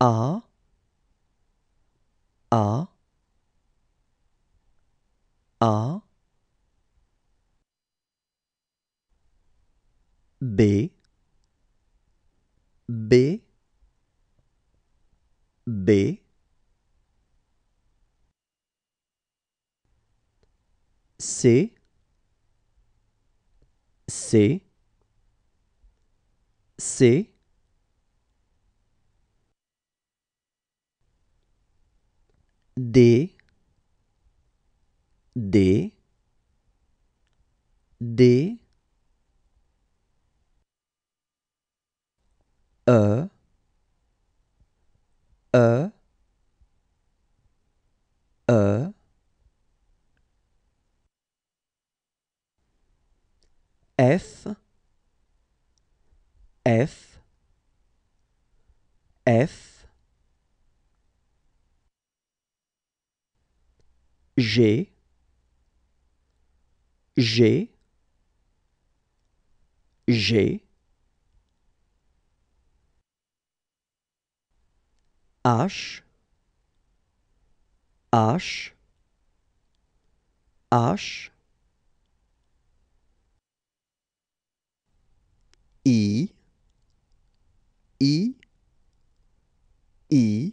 are D D D E E E F F F j'ai, G, j'ai, H, H, H, I, I, I,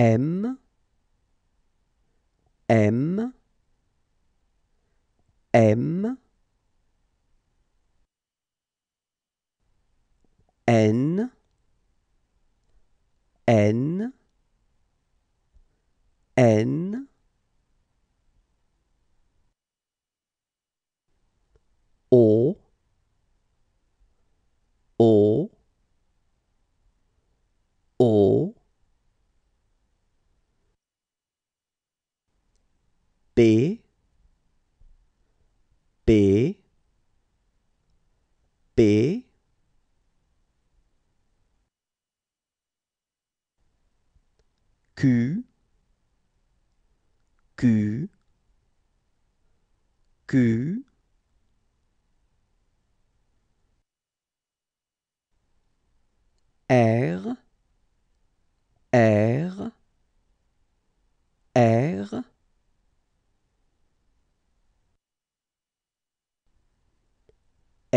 M, M, M, N, N, N, B B B Q Q Q R R R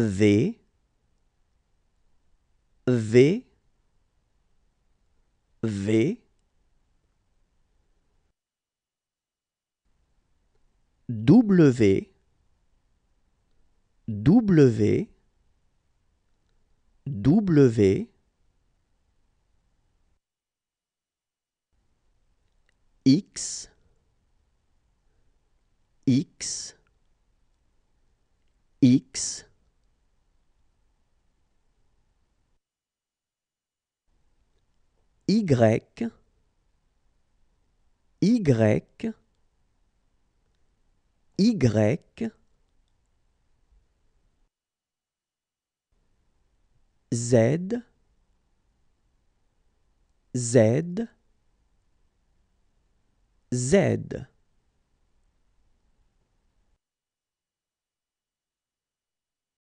V V V W W W X X X Y, Y, Y, Z, Z, Z.